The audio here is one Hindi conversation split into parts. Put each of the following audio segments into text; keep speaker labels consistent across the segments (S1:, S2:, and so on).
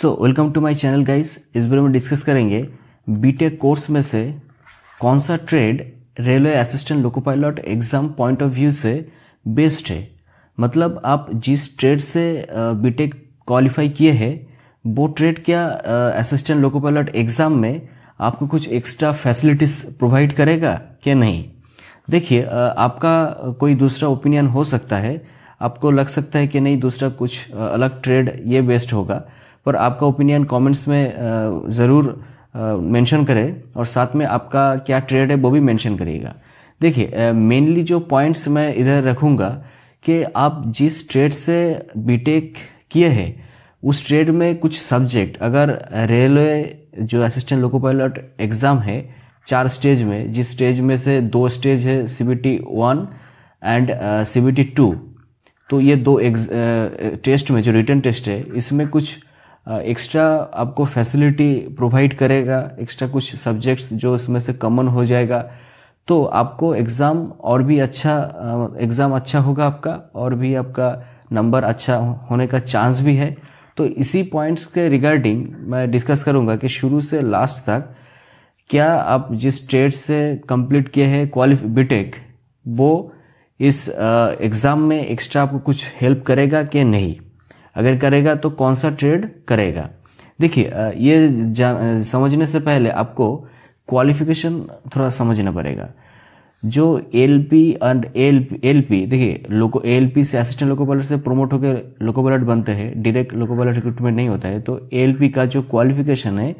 S1: so welcome to my channel guys इस बारे में डिस्कस करेंगे बीटेक कोर्स e में से कौन सा trade railway assistant loco pilot exam point of view से बेस्ट है मतलब आप जिस ट्रेड से बीटेक क्वालिफाई e किए हैं वो ट्रेड क्या असिस्टेंट लोको पायलट एग्ज़ाम में आपको कुछ एक्स्ट्रा फैसिलिटीज़ प्रोवाइड करेगा क्या नहीं देखिए आपका कोई दूसरा ओपिनियन हो सकता है आपको लग सकता है कि नहीं दूसरा कुछ अलग ट्रेड ये बेस्ट होगा पर आपका ओपिनियन कमेंट्स में ज़रूर मेंशन करें और साथ में आपका क्या ट्रेड है वो भी मेंशन करिएगा देखिए मेनली जो पॉइंट्स मैं इधर रखूँगा कि आप जिस ट्रेड से बीटेक किए हैं उस ट्रेड में कुछ सब्जेक्ट अगर रेलवे जो असिस्टेंट लोको पायलट एग्ज़ाम है चार स्टेज में जिस स्टेज में से दो स्टेज है C B T one and C B T two तो ये दो टेस्ट में जो रिटर्न टेस्ट है इसमें कुछ एक्स्ट्रा आपको फैसिलिटी प्रोवाइड करेगा एक्स्ट्रा कुछ सब्जेक्ट्स जो इसमें से कॉमन हो जाएगा तो आपको एग्ज़ाम और भी अच्छा एग्ज़ाम अच्छा होगा आपका और भी आपका नंबर अच्छा होने का चांस भी है तो इसी पॉइंट्स के रिगार्डिंग मैं डिस्कस करूंगा कि शुरू से लास्ट तक क्या आप जिस ट्रेड से कंप्लीट किए हैं क्वालिफ बीटेक वो इस एग्ज़ाम में एक्स्ट्रा आपको कुछ हेल्प करेगा कि नहीं अगर करेगा तो कौन सा ट्रेड करेगा देखिए ये समझने से पहले आपको क्वालिफिकेशन थोड़ा समझना पड़ेगा जो L P and L L P देखिए लोको एल पी से असिस्टेंट लोको पायलट से प्रोमोट होकर लोको पायलट बनते हैं डायरेक्ट लोको पायलट रिक्रूटमेंट नहीं होता है तो एल पी का जो क्वालिफिकेशन है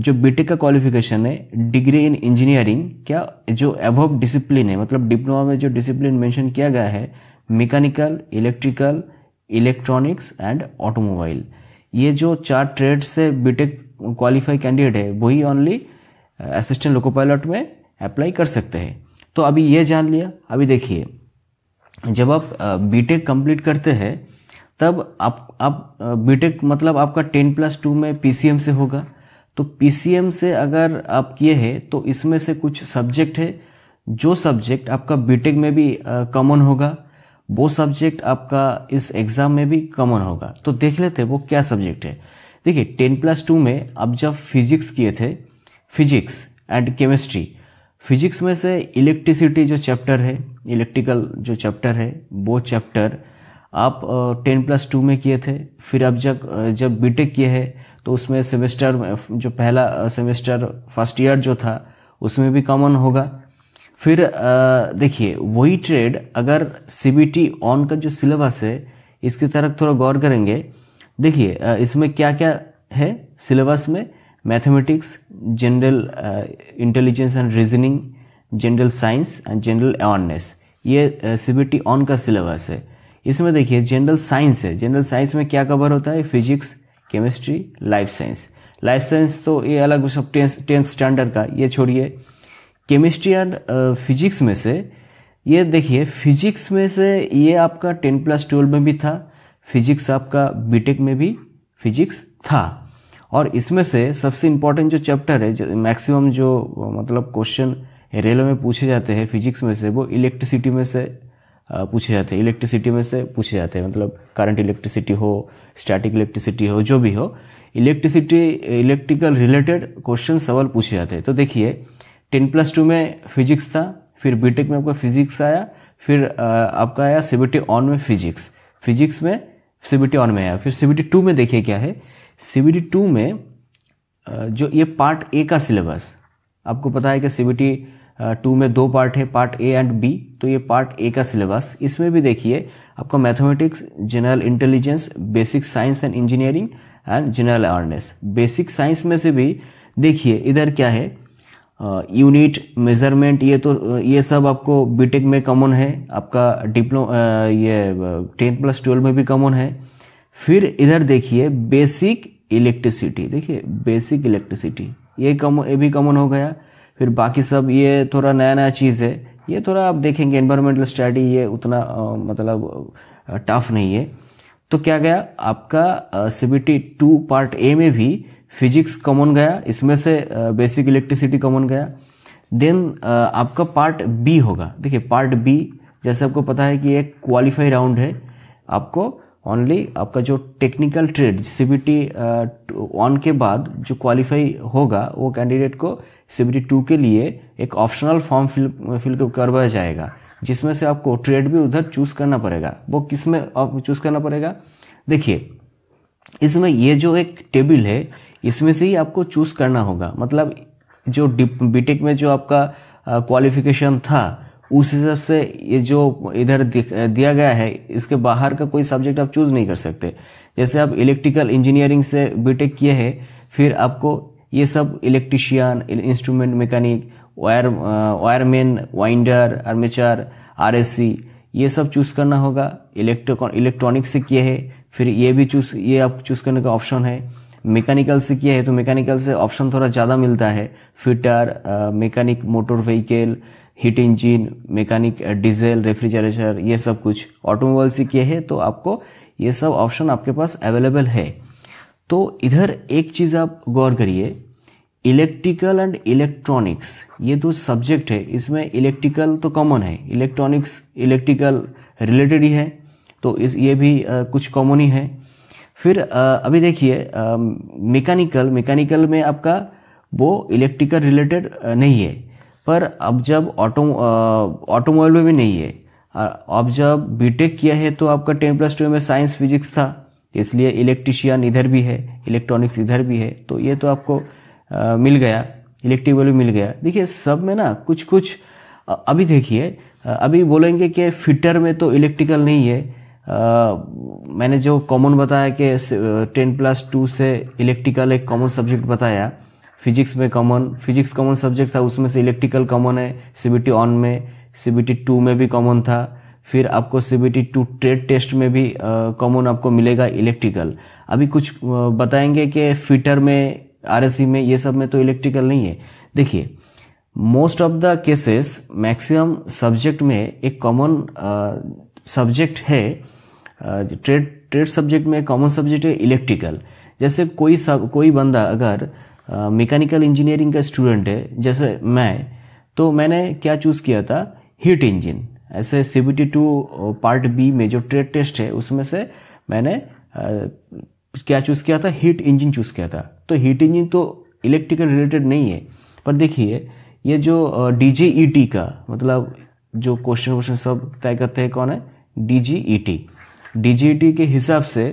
S1: जो बीटेक e का क्वालिफिकेशन है डिग्री इन इंजीनियरिंग क्या जो एवोव डिसिप्लिन है मतलब डिप्लोमा में जो डिसिप्लिन मेंशन किया गया है mechanical electrical electronics and automobile ये जो चार ट्रेड से बीटेक क्वालिफाई कैंडिडेट है वही ओनली असिस्टेंट लोको पायलट में अप्लाई कर सकते हैं तो अभी ये जान लिया अभी देखिए जब आप बीटेक uh, कंप्लीट करते हैं तब आप आप बीटेक uh, मतलब आपका टेन प्लस टू में पीसीएम से होगा तो पीसीएम से अगर आप किए हैं तो इसमें से कुछ सब्जेक्ट है जो सब्जेक्ट आपका बीटेक में भी कॉमन uh, होगा वो सब्जेक्ट आपका इस एग्ज़ाम में भी कॉमन होगा तो देख लेते हैं वो क्या सब्जेक्ट है देखिए टेन प्लस टू में आप जब फिजिक्स किए थे फिजिक्स एंड केमिस्ट्री फिजिक्स में से इलेक्ट्रिसिटी जो चैप्टर है इलेक्ट्रिकल जो चैप्टर है वो चैप्टर आप टेन प्लस टू में किए थे फिर अब जब जब टेक किए हैं तो उसमें सेमेस्टर जो पहला सेमेस्टर फर्स्ट ईयर जो था उसमें भी कॉमन होगा फिर देखिए वही ट्रेड अगर सी ऑन का जो सिलेबस है इसकी तरफ थोड़ा गौर करेंगे देखिए इसमें क्या क्या है सिलेबस में mathematics general intelligence and reasoning general science and general awareness ये सी ऑन का सिलेबस है इसमें देखिए जनरल साइंस है जनरल साइंस में क्या कवर होता है physics chemistry life science life science तो ये अलग सब टेंथ स्टैंडर्ड का ये छोड़िए केमिस्ट्री एंड फिजिक्स में से ये देखिए फिजिक्स में से ये आपका टेन प्लस ट्वेल्व में भी था फिजिक्स आपका बीटेक में भी फिजिक्स था और इसमें से सबसे इम्पॉर्टेंट जो चैप्टर है मैक्सिमम जो मतलब क्वेश्चन रेलवे में पूछे जाते हैं फिजिक्स में से वो इलेक्ट्रिसिटी में से uh, पूछे जाते हैं इलेक्ट्रिसिटी में से पूछे जाते हैं मतलब करंट इलेक्ट्रिसिटी हो स्टैटिक इलेक्ट्रिसिटी हो जो भी हो इलेक्ट्रिसिटी इलेक्ट्रिकल रिलेटेड क्वेश्चन सवाल पूछे जाते हैं तो देखिए टेन प्लस टू में फिजिक्स था फिर बीटेक में आपका फिजिक्स आया फिर आपका आया सीबीटी ऑन में फिजिक्स फिजिक्स में सीबीटी ऑन में आया फिर सीबीटी टू में देखिए क्या है सीबीटी टू में जो ये पार्ट ए का सिलेबस आपको पता है कि सीबीटी टू में दो पार्ट है पार्ट ए एंड बी तो ये पार्ट ए का सिलेबस इसमें भी देखिए आपका mathematics general intelligence basic science and engineering and general awareness basic science में से भी देखिए इधर क्या है यूनिट मेजरमेंट ये तो ये सब आपको बीटेक में कॉमन है आपका डिप्लो ये टेंथ प्लस ट्वेल्व में भी कॉमन है फिर इधर देखिए बेसिक इलेक्ट्रिसिटी देखिए बेसिक इलेक्ट्रिसिटी ये कम ये भी कॉमन हो गया फिर बाकी सब ये थोड़ा नया नया चीज़ है ये थोड़ा आप देखेंगे एनवायरमेंटल स्टडी ये उतना आ, मतलब टफ नहीं है तो क्या गया आपका C B T two part A में भी फिजिक्स कॉमन गया इसमें से बेसिक इलेक्ट्रिसिटी कॉमन गया देन आपका पार्ट बी होगा देखिए पार्ट बी जैसे आपको पता है कि एक क्वालिफाई राउंड है आपको ओनली आपका जो टेक्निकल ट्रेड सीबीटी वन के बाद जो क्वालिफाई होगा वो कैंडिडेट को सीबीटी टू के लिए एक ऑप्शनल फॉर्म फिल फिल करवाया जाएगा जिसमें से आपको ट्रेड भी उधर चूज करना पड़ेगा वो किस में आप चूज करना पड़ेगा देखिए इसमें ये जो एक टेबल है इसमें से ही आपको चूज करना होगा मतलब जो बीटेक में जो आपका क्वालिफिकेशन था उस हिसाब से ये जो इधर दिया गया है इसके बाहर का कोई सब्जेक्ट आप चूज नहीं कर सकते जैसे आप इलेक्ट्रिकल इंजीनियरिंग से बीटेक किए हैं फिर आपको ये सब electrician instrument mechanic wire wireman winder armature आर ये सब चूज करना होगा इलेक्ट्रो इलेक्ट्रॉनिक्स से किए है फिर ये भी चूज ये आप चूज करने का ऑप्शन है मैकेनिकल से किया है तो मैकेनिकल से ऑप्शन थोड़ा ज़्यादा मिलता है fitter mechanic motor vehicle heat engine mechanic diesel refrigerator ये सब कुछ ऑटोमोबाइल से किया है तो आपको ये सब ऑप्शन आपके पास अवेलेबल है तो इधर एक चीज़ आप गौर करिए इलेक्ट्रिकल एंड इलेक्ट्रॉनिक्स ये दो सब्जेक्ट तो है इसमें इलेक्ट्रिकल तो कॉमन है इलेक्ट्रॉनिक्स इलेक्ट्रिकल रिलेटेड ही है तो इस ये भी आ, uh, कुछ कॉमन ही है फिर अभी देखिए मैकेनिकल मैकेनिकल में आपका वो इलेक्ट्रिकल रिलेटेड नहीं है पर अब जब ऑटो ऑटोमोबाइल में भी नहीं है अब जब बीटेक किया है तो आपका टेन प्लस टू में साइंस फिजिक्स था इसलिए इलेक्ट्रिशियन इधर भी है इलेक्ट्रॉनिक्स इधर भी है तो ये तो आपको आ, मिल गया इलेक्ट्रिकल भी मिल गया देखिए सब में ना कुछ कुछ अभी देखिए अभी बोलेंगे कि फिटर में तो इलेक्ट्रिकल नहीं है मैंने जो कॉमन बताया कि टेन प्लस टू से इलेक्ट्रिकल एक कॉमन सब्जेक्ट बताया फिजिक्स में कॉमन फिजिक्स कॉमन सब्जेक्ट था उसमें से इलेक्ट्रिकल कॉमन है सी बी टी ऑन में सी बी टी टू में भी कॉमन था फिर आपको C B T two trade test में भी कॉमन आपको मिलेगा इलेक्ट्रिकल अभी कुछ बताएंगे कि फिटर में आर में ये सब में तो इलेक्ट्रिकल नहीं है देखिए most of the cases maximum subject में एक कॉमन सब्जेक्ट है ट्रेड ट्रेड सब्जेक्ट में कॉमन सब्जेक्ट है इलेक्ट्रिकल जैसे कोई सब कोई बंदा अगर मैकेनिकल इंजीनियरिंग का स्टूडेंट है जैसे मैं तो मैंने क्या चूज़ किया था हीट इंजन ऐसे C B T two part B में जो ट्रेड टेस्ट है उसमें से मैंने आ, क्या चूज़ किया था हीट इंजन चूज़ किया था तो हीट इंजन तो इलेक्ट्रिकल रिलेटेड नहीं है पर देखिए ये जो डी जे ई टी का मतलब जो क्वेश्चन वोश्चन सब तय करते हैं कौन है डीजीईटी डीजीईटी e e के हिसाब से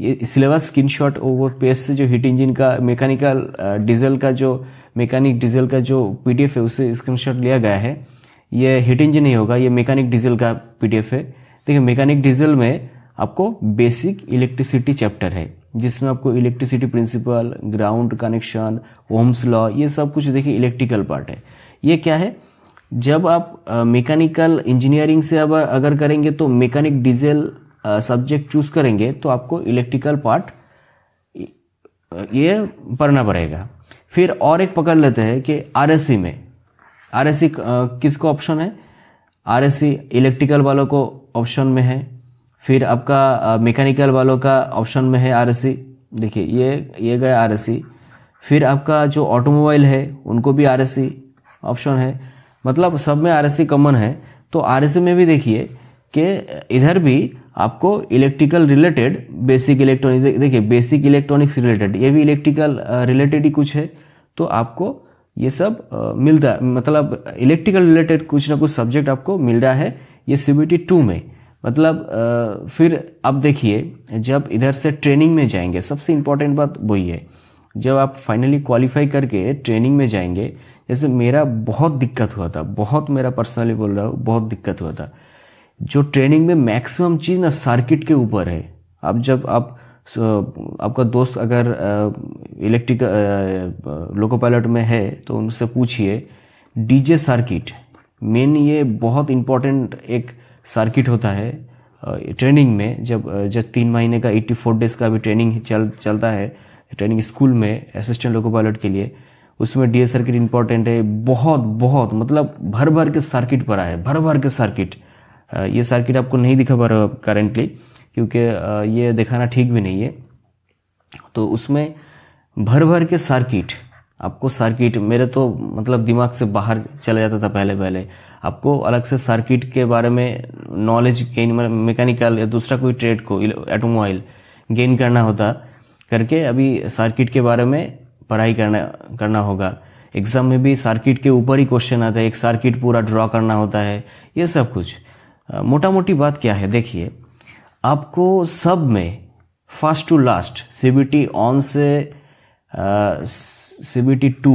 S1: ये सिलेबस शॉट ओवर पेज से जो हीट इंजन का मैकेनिकल डीजल का जो मैकेनिक डीजल का जो पीडीएफ है उसे स्क्रीनशॉट लिया गया है ये हीट इंजन नहीं होगा ये मैकेनिक डीजल का पीडीएफ है देखिए मैकेनिक डीजल में आपको बेसिक इलेक्ट्रिसिटी चैप्टर है जिसमें आपको electricity principle ground connection Ohm's law ये सब कुछ देखिए इलेक्ट्रिकल पार्ट है ये क्या है जब आप मैकेनिकल इंजीनियरिंग से अब अगर करेंगे तो मैकेनिक डीजल सब्जेक्ट चूज करेंगे तो आपको इलेक्ट्रिकल पार्ट ये पढ़ना पड़ेगा फिर और एक पकड़ लेते हैं कि आर में आर किस किसको ऑप्शन है सी इलेक्ट्रिकल वालों को ऑप्शन में है फिर आपका मैकेनिकल वालों का ऑप्शन में है सी देखिए ये ये गया सी फिर आपका जो ऑटोमोबाइल है उनको भी सी ऑप्शन है मतलब सब में आर कॉमन है तो आर में भी देखिए कि इधर भी आपको इलेक्ट्रिकल रिलेटेड बेसिक इलेक्ट्रॉनिक देखिए बेसिक इलेक्ट्रॉनिक्स रिलेटेड ये भी इलेक्ट्रिकल रिलेटेड ही कुछ है तो आपको ये सब मिलता मिलता मतलब इलेक्ट्रिकल रिलेटेड कुछ ना कुछ सब्जेक्ट आपको मिल रहा है ये सी टू में मतलब फिर आप देखिए जब इधर से ट्रेनिंग में जाएंगे सबसे इम्पॉर्टेंट बात वही है जब आप फाइनली क्वालिफाई करके ट्रेनिंग में जाएंगे जैसे मेरा बहुत दिक्कत हुआ था बहुत मेरा पर्सनली बोल रहा हूँ बहुत दिक्कत हुआ था जो ट्रेनिंग में मैक्सिमम चीज़ ना सर्किट के ऊपर है अब जब आप आपका दोस्त अगर इलेक्ट्रिक लोको पायलट में है तो उनसे पूछिए डीजे सर्किट मेन ये बहुत इम्पोर्टेंट एक सर्किट होता है ट्रेनिंग में जब जब तीन महीने का 84 डेज का भी ट्रेनिंग चल चलता है ट्रेनिंग स्कूल में असिस्टेंट लोको पायलट के लिए उसमें डी सर्किट इंपॉर्टेंट है बहुत बहुत मतलब भर भर के सर्किट पड़ा है भर भर के सर्किट ये सर्किट आपको नहीं दिखा पा रहा करेंटली क्योंकि ये दिखाना ठीक भी नहीं है तो उसमें भर भर के सर्किट आपको सर्किट मेरे तो मतलब दिमाग से बाहर चला जाता था पहले पहले आपको अलग से सर्किट के बारे में नॉलेज गेन मैकेनिकल या दूसरा कोई ट्रेड को एटोमोबाइल गेन करना होता करके अभी सर्किट के बारे में पढ़ाई करना करना होगा एग्ज़ाम में भी सर्किट के ऊपर ही क्वेश्चन आता है एक सर्किट पूरा ड्रॉ करना होता है ये सब कुछ मोटा मोटी बात क्या है देखिए आपको सब में first to last C B T one से C B T two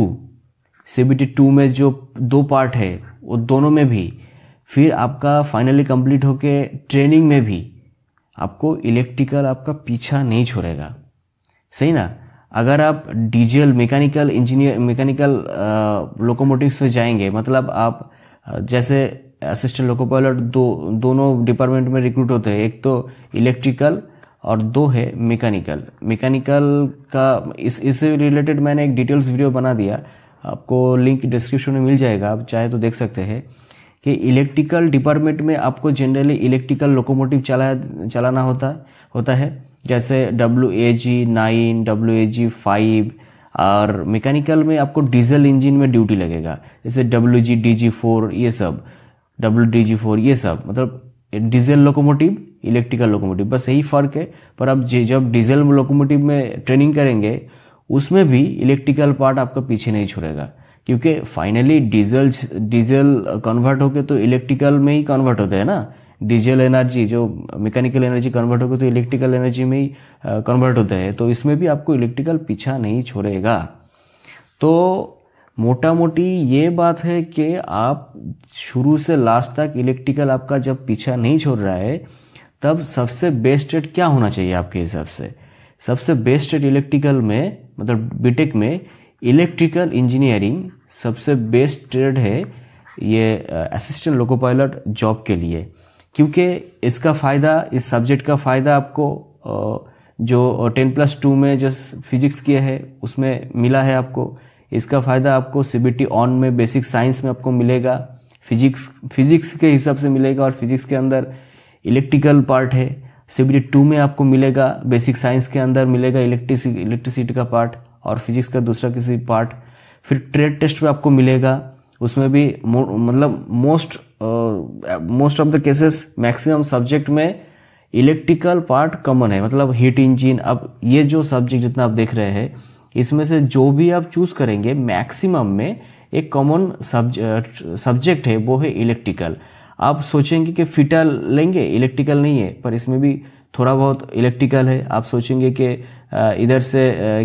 S1: C B T two में जो दो पार्ट है वो दोनों में भी फिर आपका फाइनली कंप्लीट होके ट्रेनिंग में भी आपको इलेक्ट्रिकल आपका पीछा नहीं छोड़ेगा सही ना अगर आप diesel mechanical engineer mechanical locomotive में जाएंगे मतलब आप जैसे असिस्टेंट लोको पायलट दो दोनों डिपार्टमेंट में रिक्रूट होते हैं एक तो इलेक्ट्रिकल और दो है मैकेनिकल मैकेनिकल का इस इससे रिलेटेड मैंने एक डिटेल्स वीडियो बना दिया आपको लिंक डिस्क्रिप्शन में मिल जाएगा आप चाहे तो देख सकते हैं कि इलेक्ट्रिकल डिपार्टमेंट में आपको जनरली इलेक्ट्रिकल लोकोमोटिव चला चलाना होता होता है जैसे W A G nine W A G five और मैकेनिकल में आपको डीजल इंजन में ड्यूटी लगेगा जैसे W G D G four ये सब डब्ल्यू डी जी फोर ये सब मतलब डीजल लोकोमोटिव इलेक्ट्रिकल लोकोमोटिव बस यही फ़र्क है पर आप जब डीजल लोकोमोटिव में ट्रेनिंग करेंगे उसमें भी इलेक्ट्रिकल पार्ट आपका पीछे नहीं छोड़ेगा क्योंकि फाइनली डीजल डीजल कन्वर्ट होके तो इलेक्ट्रिकल में ही कन्वर्ट होता है ना डीजल एनर्जी जो मैकेनिकल एनर्जी कन्वर्ट होगी तो इलेक्ट्रिकल एनर्जी में ही कन्वर्ट होता है तो इसमें भी आपको इलेक्ट्रिकल पीछा नहीं छोड़ेगा तो मोटा मोटी ये बात है कि आप शुरू से लास्ट तक इलेक्ट्रिकल आपका जब पीछा नहीं छोड़ रहा है तब सबसे बेस्ट रेट क्या होना चाहिए आपके हिसाब से सबसे बेस्ट रेट इलेक्ट्रिकल में मतलब बीटेक में इलेक्ट्रिकल इंजीनियरिंग सबसे बेस्ट ट्रेड है ये असिस्टेंट लोको पायलट जॉब के लिए क्योंकि इसका फ़ायदा इस सब्जेक्ट का फ़ायदा आपको जो टेन प्लस टू में जो फिजिक्स किया है उसमें मिला है आपको इसका फ़ायदा आपको सी ऑन में बेसिक साइंस में आपको मिलेगा फिजिक्स फिजिक्स के हिसाब से मिलेगा और फिजिक्स के अंदर इलेक्ट्रिकल पार्ट है सी टू में आपको मिलेगा बेसिक साइंस के अंदर मिलेगा इलेक्ट्रिसिटी इलेक्ट्रिसिटी का पार्ट और फिजिक्स का दूसरा किसी पार्ट फिर ट्रेड टेस्ट में आपको मिलेगा उसमें भी मतलब most most of the cases maximum subject में इलेक्ट्रिकल पार्ट कॉमन है मतलब हीट इंजिन अब ये जो सब्जेक्ट जितना आप देख रहे हैं इसमें से जो भी आप चूज करेंगे मैक्सिमम में एक कॉमन सब्जेक्ट है वो है इलेक्ट्रिकल आप सोचेंगे कि फिटा लेंगे इलेक्ट्रिकल नहीं है पर इसमें भी थोड़ा बहुत इलेक्ट्रिकल है आप सोचेंगे कि इधर से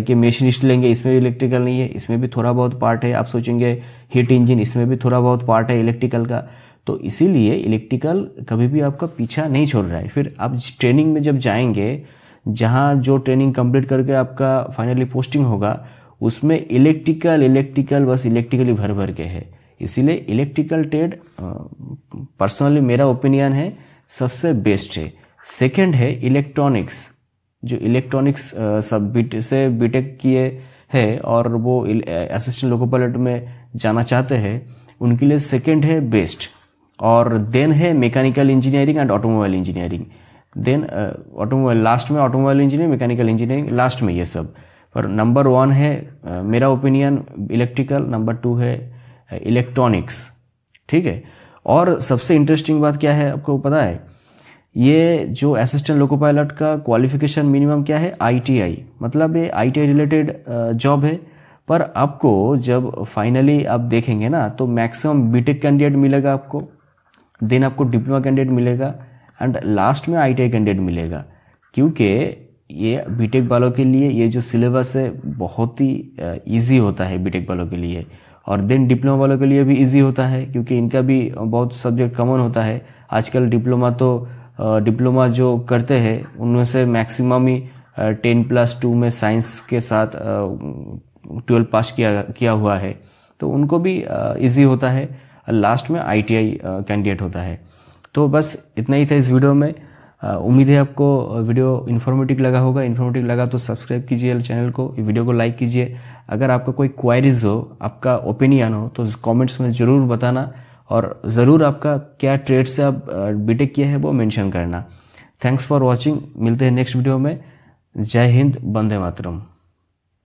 S1: कि मशीनिस्ट लेंगे इसमें भी इलेक्ट्रिकल नहीं है इसमें भी थोड़ा बहुत पार्ट है आप सोचेंगे हीट इंजन इसमें भी थोड़ा बहुत पार्ट है इलेक्ट्रिकल का तो इसीलिए इलेक्ट्रिकल कभी भी आपका पीछा नहीं छोड़ रहा है फिर आप ट्रेनिंग में जब जाएंगे जहाँ जो ट्रेनिंग कंप्लीट करके आपका फाइनली पोस्टिंग होगा उसमें इलेक्ट्रिकल इलेक्ट्रिकल बस इलेक्ट्रिकली भर भर के है इसीलिए इलेक्ट्रिकल ट्रेड पर्सनली मेरा ओपिनियन है सबसे बेस्ट है सेकेंड है इलेक्ट्रॉनिक्स जो इलेक्ट्रॉनिक्स सब बीट से बीटेक किए है और वो असिस्टेंट लोको पायलट में जाना चाहते हैं उनके लिए सेकेंड है बेस्ट और देन है mechanical engineering and automobile engineering then automobile last में automobile engineering mechanical engineering last में ये सब पर नंबर वन है मेरा ओपिनियन इलेक्ट्रिकल नंबर टू है इलेक्ट्रॉनिक्स ठीक है और सबसे इंटरेस्टिंग बात क्या है आपको पता है ये जो असिस्टेंट लोको पायलट का क्वालिफिकेशन मिनिमम क्या है आईटीआई मतलब ये आईटीआई रिलेटेड जॉब है पर आपको जब फाइनली आप देखेंगे ना तो मैक्सिमम बीटेक कैंडिडेट मिलेगा आपको देन आपको डिप्लोमा कैंडिडेट मिलेगा एंड लास्ट में आईटीआई कैंडिडेट मिलेगा क्योंकि ये बीटेक वालों के लिए ये जो सिलेबस है बहुत ही ईजी होता है बीटेक वालों के लिए और देन डिप्लोमा वालों के लिए भी ईजी होता है क्योंकि इनका भी बहुत सब्जेक्ट कॉमन होता है आजकल डिप्लोमा तो डिप्लोमा जो करते हैं उनमें से मैक्सिमम ही टेन प्लस टू में साइंस के साथ ट्वेल्व पास किया किया हुआ है तो उनको भी इजी होता है लास्ट में आईटीआई कैंडिडेट होता है तो बस इतना ही था इस वीडियो में उम्मीद है आपको वीडियो इन्फॉर्मेटिव लगा होगा इन्फॉर्मेटिव लगा तो सब्सक्राइब कीजिए चैनल को वीडियो को लाइक कीजिए अगर आपका कोई क्वायरीज हो आपका ओपिनियन हो तो कमेंट्स में ज़रूर बताना और ज़रूर आपका क्या ट्रेड से आप बीटेक किया है वो मेंशन करना थैंक्स फॉर वॉचिंग मिलते हैं नेक्स्ट वीडियो में जय हिंद बंदे मातरम